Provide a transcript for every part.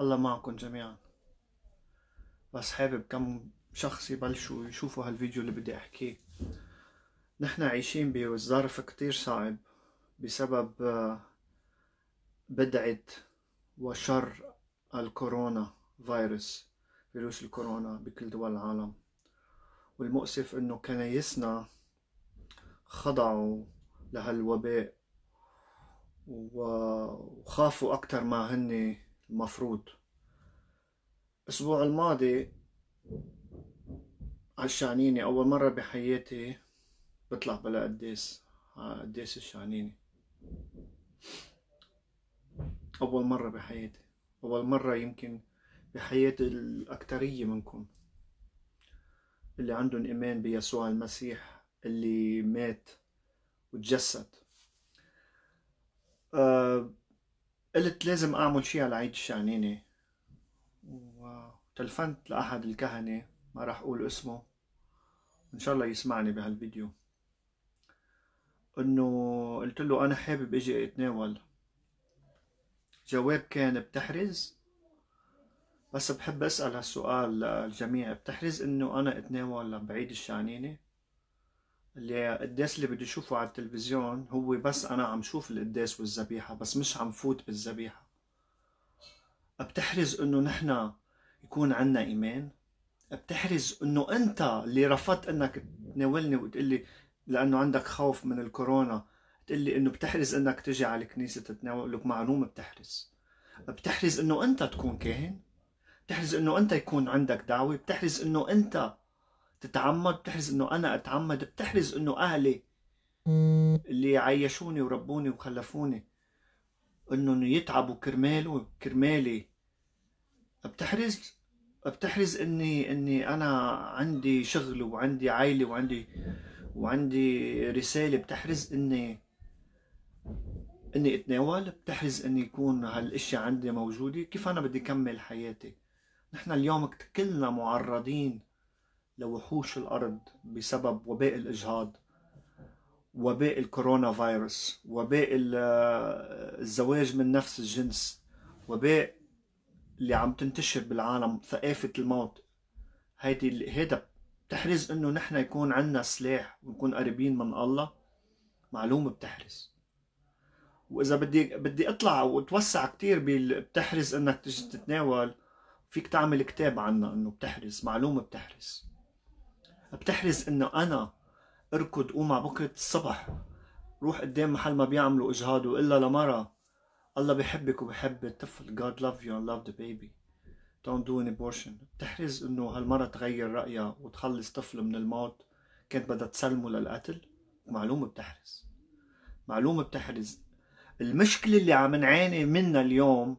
الله معكم جميعا بس حابب كم شخص يبلشوا يشوفوا هالفيديو اللي بدي احكيه نحن عايشين بظرف كتير صعب بسبب آه، بدعة وشر الكورونا فيروس فيروس الكورونا بكل دول العالم والمؤسف انه كنايسنا خضعوا لهالوباء وخافوا اكتر ما هني المفروض الأسبوع الماضي عالشعنيني أول مرة بحياتي بطلع بلا قديس قديس الشعنيني أول مرة بحياتي أول مرة يمكن بحياة الأكترية منكم اللي عندهم إيمان بيسوع المسيح اللي مات وتجسد أه قلت لازم أعمل شي على عيد الشعنينة وتلفنت لأحد الكهنة ما راح أقول اسمه إن شاء الله يسمعني بهالفيديو إنه قلت له أنا حابب إجي أتناول جواب كان بتحرز بس بحب أسأل هالسؤال للجميع بتحرز إنه أنا أتناول بعيد الشعنينة اللي القداس اللي بدي اشوفه على التلفزيون هو بس انا عم شوف القداس والذبيحه بس مش عم فوت بالذبيحه بتحرز انه نحن يكون عنا ايمان بتحرز انه انت اللي رفضت انك تناولني وتقول لي لانه عندك خوف من الكورونا تقول لي انه بتحرز انك تجي على الكنيسه تتناول لك معلومه بتحرز بتحرز انه انت تكون كاهن بتحرز انه انت يكون عندك دعوه بتحرز انه انت تتعمد بتحرز انه انا اتعمد بتحرز انه اهلي اللي عيشوني وربوني وخلفوني انهم يتعبوا كرمال وكرمالي بتحرز بتحرز اني اني انا عندي شغل وعندي عائله وعندي وعندي رساله بتحرز اني اني اتناول بتحرز اني يكون هالاشياء عندي موجوده كيف انا بدي كمل حياتي نحن اليوم كلنا معرضين لوحوش الأرض بسبب وباء الإجهاض وباء الكورونا فيروس وباء آه، الزواج من نفس الجنس وباء اللي عم تنتشر بالعالم ثقافة الموت هيدي هيدا بتحرز انه نحن يكون عندنا سلاح ونكون قريبين من الله معلومة بتحرز واذا بدي بدي اطلع واتوسع كثير بتحرز انك تجي تتناول فيك تعمل كتاب عنها انه بتحرز معلومة بتحرز بتحرز انه انا اركض قوم على بكره الصبح روح قدام محل ما بيعملوا اجهاض والا لمرة الله بيحبك وبيحب الطفل God love you and love the baby don't do an abortion بتحرز انه هالمرة تغير رأيها وتخلص طفل من الموت كانت بدها تسلمه للقتل معلومة بتحرز معلومة بتحرز المشكلة اللي عم نعاني منها اليوم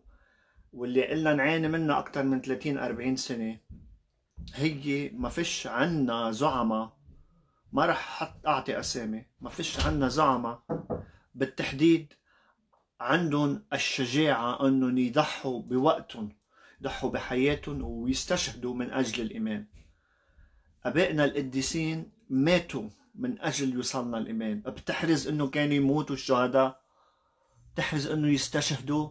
واللي قلنا نعاني منها أكثر من 30 40 سنة هي ما فيش عنا زعماء ما رح حط اعطي اسامي ما فيش عنا زعماء بالتحديد عندهم الشجاعة انهم يضحوا بوقتهم يضحوا بحياتهم ويستشهدوا من اجل الايمان ابائنا القديسين ماتوا من اجل يوصلنا الايمان بتحرز انه كانوا يموتوا الشهداء بتحرز انه يستشهدوا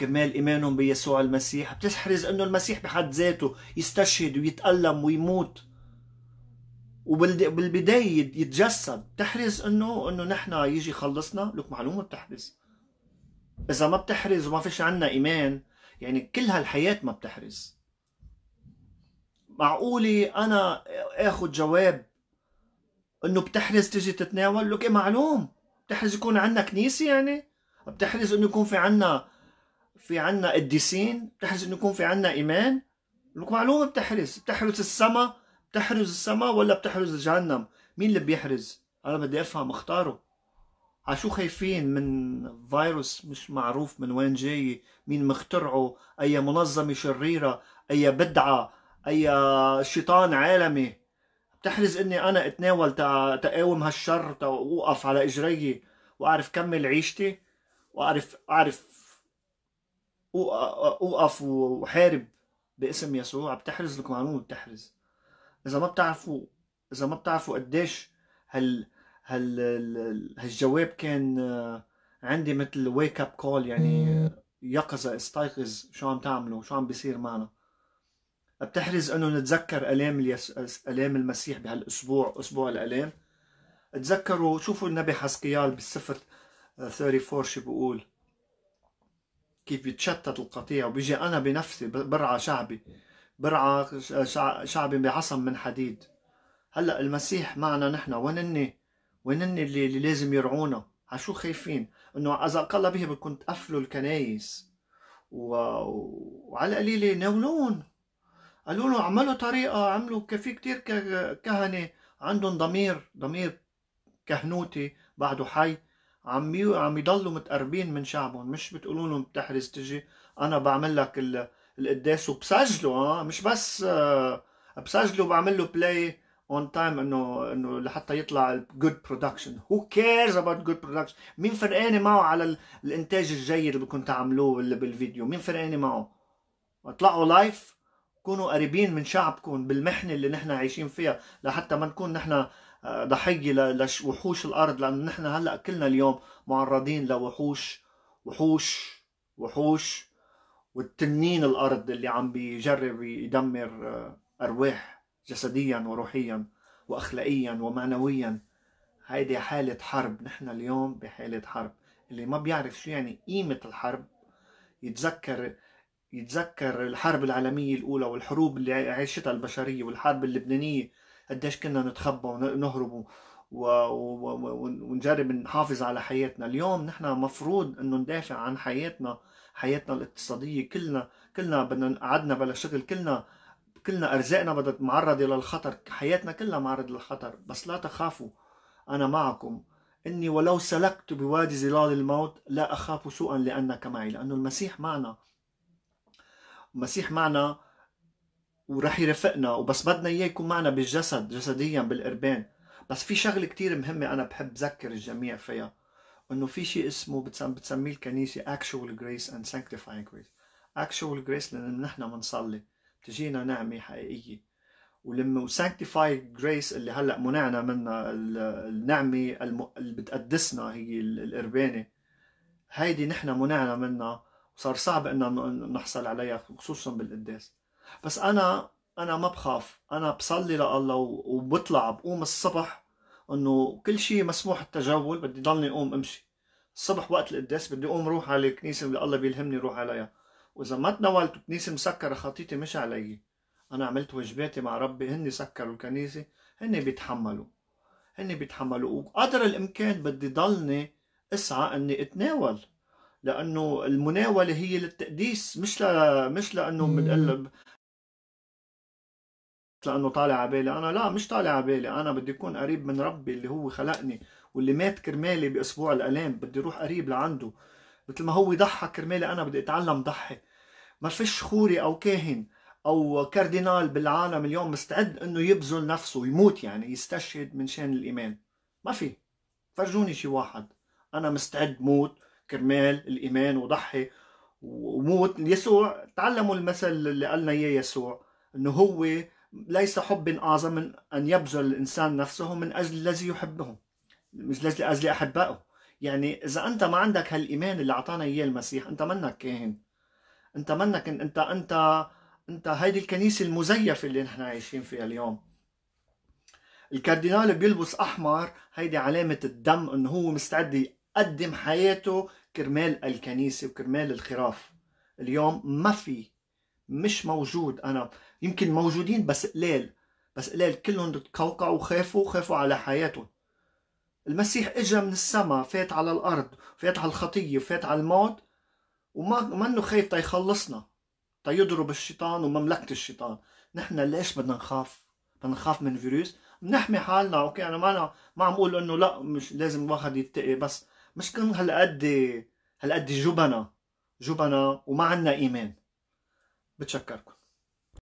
كرمال إيمانهم بيسوع المسيح بتحرز أنه المسيح بحد ذاته يستشهد ويتألم ويموت وبالبداية يتجسد بتحرز أنه أنه نحن يجي يخلصنا لك معلومة بتحرز إذا ما بتحرز وما فيش عنا إيمان يعني كل هالحياة ما بتحرز معقولة أنا اخذ جواب انه بتحرز تجي تتناول لك إيه معلوم بتحرز يكون عندنا كنيسه يعني بتحرز انه يكون في عندنا في عنا قديسين بتحرز انه يكون في عنا ايمان لك معلومه بتحرز بتحرز السما بتحرز السما ولا بتحرز جهنم مين اللي بيحرز انا بدي افهم اختاره عشو خايفين من فيروس مش معروف من وين جاي مين مخترعه اي منظمه شريره اي بدعه اي شيطان عالمي بتحرز اني انا اتناول تقاوم هالشر واوقف على اجري واعرف كمل عيشتي واعرف اعرف اوقف وحارب باسم يسوع بتحرز القانون بتحرز اذا ما بتعرفوا اذا ما بتعرفوا قديش هال هال هالجواب كان آه، عندي مثل ويك اب كول يعني يقظة استيقظ شو عم تعملوا شو عم بيصير معنا بتحرز انه نتذكر الام الام المسيح بهالاسبوع اسبوع الالام تذكروا شوفوا النبي حسقيال بالسفر 34 آه، شو بيقول كيف بيتشتت القطيع وبيجي انا بنفسي برعى شعبي برعى شعبي بعصم من حديد هلا المسيح معنا نحن وينني وينني اللي, اللي لازم يرعونا عشو خايفين انه اذا قال به بكون تقفلوا الكنايس و... وعلى قليله ناولون قالوا له عملوا طريقه عملوا في كثير كهنه عندهم ضمير ضمير كهنوتي بعده حي عم عم يضلوا متقربين من شعبهم مش بتقولوا لهم بتحرز تجي انا بعمل لك القداس وبسجله اه مش بس آه، بسجله وبعمل له بلاي اون تايم انه انه لحتى يطلع جود برودكشن هو كيرز اباوت جود برودكشن مين فرقانه معه على الانتاج الجيد اللي تعملوه اللي بالفيديو مين فرقانه معه اطلعوا لايف كونوا قريبين من شعبكم بالمحنه اللي نحن عايشين فيها لحتى ما نكون نحن ضحيه لوحوش الارض لانه نحن هلا كلنا اليوم معرضين لوحوش وحوش وحوش والتنين الارض اللي عم بيجرب يدمر آه، ارواح جسديا وروحيا واخلاقيا ومعنويا هيدي حالة حرب نحن اليوم بحالة حرب اللي ما بيعرف شو يعني قيمة الحرب يتذكر يتذكر الحرب العالمية الأولى والحروب اللي عاشتها البشرية والحرب اللبنانية قديش كنا نتخبى ونهرب ونجرب نحافظ على حياتنا اليوم نحن مفروض انه ندافع عن حياتنا حياتنا الاقتصادية كلنا كلنا بدنا قعدنا بلا شغل كلنا كلنا ارزاقنا بدها معرضة للخطر حياتنا كلها معرضة للخطر بس لا تخافوا انا معكم اني ولو سلكت بوادي ظلال الموت لا اخاف سوءا لانك معي لانه المسيح معنا المسيح معنا وراح يرافقنا وبس بدنا اياه يكون معنا بالجسد جسديا بالقربان بس في شغله كتير مهمه انا بحب ذكر الجميع فيها انه في شيء اسمه بتسم بتسميه الكنيسه actual grace and sanctifying grace actual grace لان نحن بنصلي بتجينا نعمه حقيقيه ولما سانكتيفاي جريس اللي هلا منعنا منها النعمه اللي بتقدسنا هي القربانه هيدي نحن منعنا منها وصار صعب ان نحصل عليها خصوصا بالقداس بس انا انا ما بخاف انا بصلي لله وبطلع بقوم الصبح انه كل شيء مسموح التجول بدي ضلني اقوم امشي الصبح وقت القداس بدي اقوم روح على الكنيسه اللي الله بيلهمني روح عليها واذا ما تناولت كنيسه مسكره خطيتي مش علي انا عملت واجباتي مع ربي هن سكروا الكنيسه هن بيتحملوا هن بيتحملوا وقدر الامكان بدي ضلني اسعى اني اتناول لانه المناوله هي للتقديس مش ل... مش لانه بنقلب لانه طالع على بالي انا لا مش طالع على بالي انا بدي اكون قريب من ربي اللي هو خلقني واللي مات كرمالي باسبوع الالام بدي اروح قريب لعنده مثل ما هو ضحى كرمالي انا بدي اتعلم ضحي ما فيش خوري او كاهن او كاردينال بالعالم اليوم مستعد انه يبذل نفسه يموت يعني يستشهد من شان الايمان ما في فرجوني شي واحد انا مستعد موت كرمال الايمان وضحي وموت يسوع تعلموا المثل اللي قالنا اياه يسوع انه هو ليس حب أعظم من أن يبذل الإنسان نفسه من أجل الذي يحبه مش لأجل أجل أحبائه يعني إذا أنت ما عندك هالإيمان اللي أعطانا إياه المسيح أنت منك كاهن أنت منك أنت أنت أنت هيدي الكنيسة المزيفة اللي نحن عايشين فيها اليوم الكاردينال بيلبس أحمر هيدي علامة الدم إنه هو مستعد يقدم حياته كرمال الكنيسة وكرمال الخراف اليوم ما في مش موجود أنا يمكن موجودين بس قلال بس قلال كلهم تقوقعوا وخافوا خافوا على حياتهم المسيح اجا من السما فات على الارض فات على الخطيه فات على الموت وما منه خايف تيخلصنا تيضرب الشيطان ومملكه الشيطان نحن ليش بدنا نخاف بدنا نخاف من فيروس بنحمي حالنا اوكي انا ما أنا ما عم اقول انه لا مش لازم الواحد يتقي بس مش كن هالقد هالقد جبنا جبنا وما عندنا ايمان بتشكركم